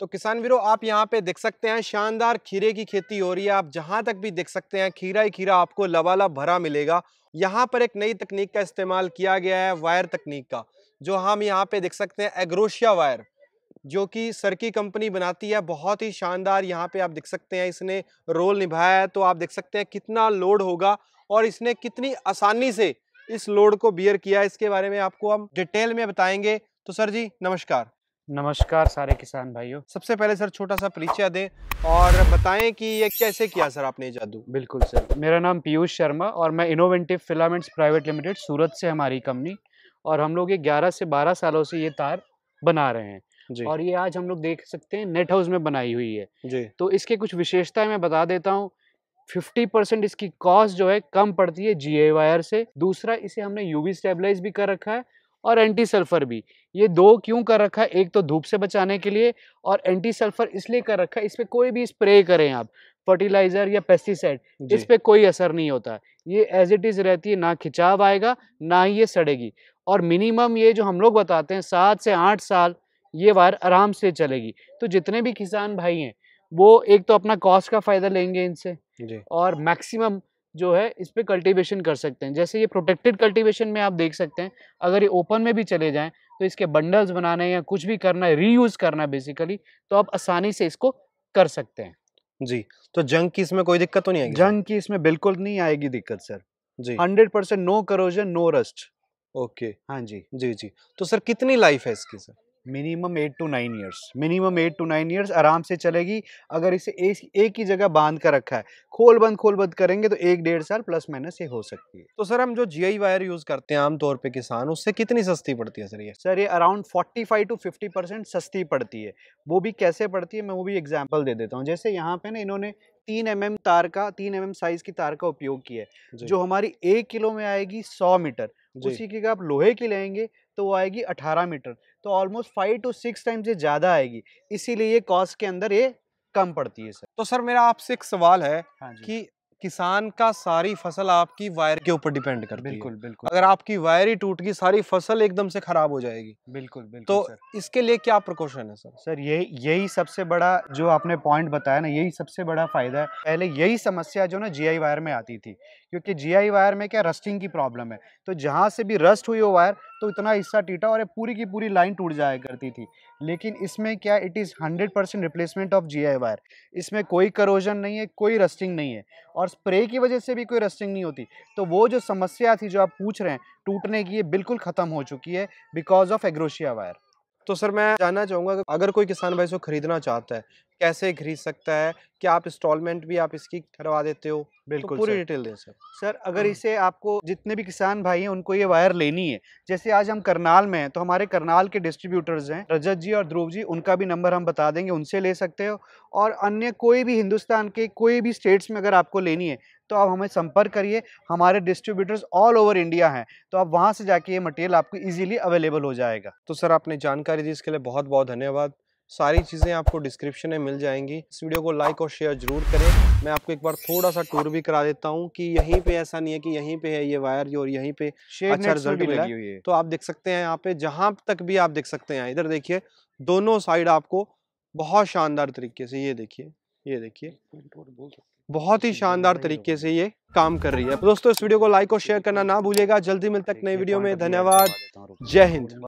तो किसान वीरो आप यहाँ पे देख सकते हैं शानदार खीरे की खेती हो रही है आप जहाँ तक भी देख सकते हैं खीरा ही खीरा आपको लबाला भरा मिलेगा यहाँ पर एक नई तकनीक का इस्तेमाल किया गया है वायर तकनीक का जो हम यहाँ पे देख सकते हैं एग्रोशिया वायर जो कि सर की कंपनी बनाती है बहुत ही शानदार यहाँ पे आप देख सकते हैं इसने रोल निभाया है तो आप देख सकते हैं कितना लोड होगा और इसने कितनी आसानी से इस लोड को बियर किया इसके बारे में आपको हम डिटेल में बताएंगे तो सर जी नमस्कार नमस्कार सारे किसान भाइयों सबसे पहले सर छोटा सा परिचय दे और बताएं कि ये कैसे किया सर आपने जादू बिल्कुल सर मेरा नाम पीयूष शर्मा और मैं innovative filaments private limited Surat से हमारी कंपनी और हम लोग ये 11 से 12 सालों से ये तार बना रहे हैं और ये आज हम लोग देख सकते हैं नेट हाउस में बनाई हुई है जी तो इसके कुछ विशेषताएं मैं बता देता हूँ फिफ्टी परसेंट इसकी कॉस्ट जो है कम पड़ती है जी वायर से दूसरा इसे हमने यूवी स्टेबलाइज भी कर रखा है और एंटी सल्फर भी ये दो क्यों कर रखा है एक तो धूप से बचाने के लिए और एंटी सल्फर इसलिए कर रखा है इस पर कोई भी स्प्रे करें आप फर्टिलाइजर या पेस्टिसाइड इस पर कोई असर नहीं होता ये एज इट इज़ रहती है ना खिंचाव आएगा ना ही ये सड़ेगी और मिनिमम ये जो हम लोग बताते हैं सात से आठ साल ये वायर आराम से चलेगी तो जितने भी किसान भाई हैं वो एक तो अपना कॉस्ट का फ़ायदा लेंगे इनसे और मैक्सिमम जो है इस पर कल्टिवेशन कर सकते हैं जैसे ये प्रोटेक्टेड कल्टिवेशन में आप देख सकते हैं अगर ये ओपन में भी चले जाएँ तो इसके बंडल्स बनाने या कुछ भी करना है रीयूज़ करना है बेसिकली तो आप आसानी से इसको कर सकते हैं जी तो जंग की इसमें कोई दिक्कत तो नहीं आएगी जंग की इसमें बिल्कुल नहीं आएगी दिक्कत सर जी hundred percent no corrosion no rust okay हाँ जी जी जी तो सर कितनी लाइफ है इसकी sir minimum eight to nine years minimum eight to nine years आराम से चलेगी अगर इसे एक, एक ही जगह बांध कर रखा है खोल बंद खोल बंद करेंगे तो एक डेढ़ साल प्लस माइनस ये हो सकती है तो सर हम जो जी वायर यूज़ करते हैं आमतौर पर किसान उससे कितनी सस्ती पड़ती है सर ये सर ये around forty five to fifty percent सस्ती पड़ती है वो भी कैसे पड़ती है मैं वो भी एग्जाम्पल दे देता हूँ जैसे यहाँ पे ना इन्होंने तीन एम mm तार का तीन एम mm साइज की तार का उपयोग किया है जो हमारी एक किलो में आएगी सौ मीटर उसी की आप लोहे की लेंगे तो वो आएगी अठारह मीटर तो almost five to six time से ज़्यादा आएगी इसीलिए ये कॉस्ट के अंदर ये कम पड़ती है सर तो सर मेरा आपसे एक सवाल है हाँ कि किसान का सारी फसल आपकी वायर के ऊपर डिपेंड करती बिल्कुल, है बिल्कुल अगर आपकी वायर ही टूट गई सारी फसल एकदम से खराब हो जाएगी बिल्कुल बिल्कुल तो सर। इसके लिए क्या प्रिकॉशन है सर सर यही यही सबसे बड़ा जो आपने पॉइंट बताया ना यही सबसे बड़ा फायदा है पहले यही समस्या जो ना जीआई वायर में आती थी क्योंकि जीआई वायर में क्या रस्टिंग की प्रॉब्लम है तो जहाँ से भी रस्ट हुई वो वायर तो इतना हिस्सा टीटा और ये पूरी की पूरी लाइन टूट जाया करती थी लेकिन इसमें क्या it is hundred percent replacement of G I wire इसमें कोई करोजन नहीं है कोई रस्टिंग नहीं है और स्प्रे की वजह से भी कोई रस्टिंग नहीं होती तो वो जो समस्या थी जो आप पूछ रहे हैं टूटने की ये बिल्कुल ख़त्म हो चुकी है बिकॉज ऑफ एग्रोशिया वायर तो सर मैं जानना चाहूँगा अगर कोई किसान भाई इसको खरीदना चाहता है कैसे खरीद सकता है क्या आप इंस्टॉलमेंट भी आप इसकी करवा देते हो तो बिल्कुल तो पूरी डिटेल दें सर सर अगर हाँ। इसे आपको जितने भी किसान भाई हैं उनको ये वायर लेनी है जैसे आज हम करनाल में हैं तो हमारे करनाल के डिस्ट्रीब्यूटर्स हैं रजत जी और ध्रुव जी उनका भी नंबर हम बता देंगे उनसे ले सकते हो और अन्य कोई भी हिंदुस्तान के कोई भी स्टेट्स में अगर आपको लेनी है तो आप हमें संपर्क करिए हमारे डिस्ट्रीब्यूटर्स ऑल ओवर इंडिया हैं तो आप वहाँ से जाके ये मटेरियल आपको ईजिली अवेलेबल हो जाएगा तो सर आपने जानकारी दी इसके लिए बहुत बहुत धन्यवाद सारी चीज़ें आपको डिस्क्रिप्शन में मिल जाएंगी इस वीडियो को लाइक और शेयर जरूर करें मैं आपको एक बार थोड़ा सा टूर भी करा देता हूँ कि यहीं पे ऐसा नहीं है कि यहीं पे है ये वायर और यहीं पे अच्छा रिजल्ट मिला तो आप देख सकते हैं यहाँ पे जहाँ तक भी आप देख सकते हैं इधर देखिए दोनों साइड आपको बहुत शानदार तरीके से ये देखिए ये देखिए बहुत ही शानदार तरीके से ये काम कर रही है दोस्तों इस वीडियो को लाइक और शेयर करना ना भूलेगा जल्दी मिलते नई वीडियो में धन्यवाद जय हिंद